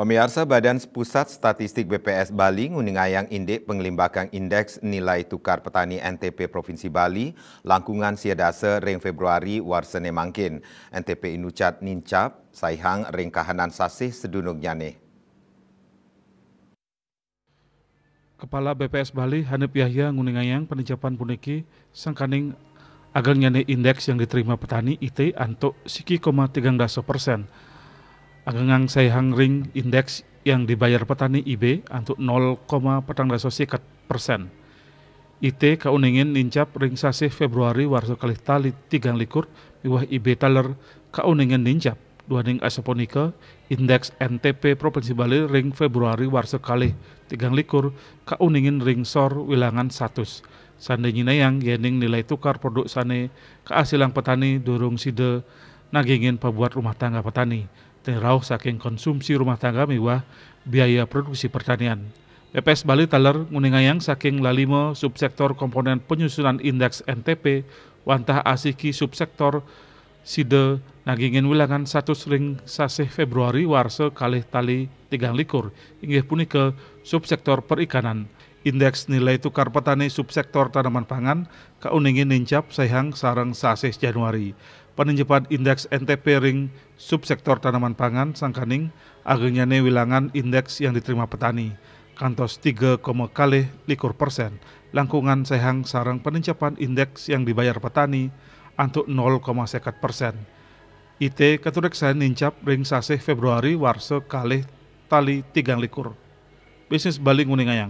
Pemirsa Badan Pusat Statistik BPS Bali Nguningayang Indek Penglimbakang Indeks Nilai Tukar Petani NTP Provinsi Bali Langkungan Siadase ring Februari Warsene Mangkin NTP Inucat Nincap Saihang ring Kahanan Sasih Sedunuk Nyane Kepala BPS Bali Hanif Yahya Nguningayang Penijapan Puniki Sangkaning Agang Nyane Indeks yang diterima petani IT antuk siki koma persen Angengang saya Ring indeks yang dibayar petani IB untuk 0, persen. IT kauningin nincap ring sasi Februari warso kali tali tigang likur miwah IB taler kauningin nincap duaning asoponika indeks NTP Provinsi Bali ring Februari warso kalih tigang likur kauningin ring sor wilangan satus. Sandi yang yening nilai tukar produk sane keasilang petani durung sida nagingin pembuat rumah tangga petani terau saking konsumsi rumah tangga mewah, biaya produksi pertanian. E PPS Bali Taler nguningayang saking lalimo subsektor komponen penyusunan indeks NTP wantah asiki subsektor side nagingin wilangan satu sering sasih Februari warse kalih tali tigang likur inggih punike subsektor perikanan. Indeks nilai tukar petani subsektor tanaman pangan keuningin nincap sehang sarang sasis Januari. Peninjapan indeks NTP ring subsektor tanaman pangan sangkaning agengnya wilangan indeks yang diterima petani. Kantos 3, kali likur persen. Langkungan sehang sarang peninjapan indeks yang dibayar petani antuk 0, sekat persen. IT keturiksaan nincap ring sasih Februari warse kali tali tigang likur. Bisnis baling nguning ayang.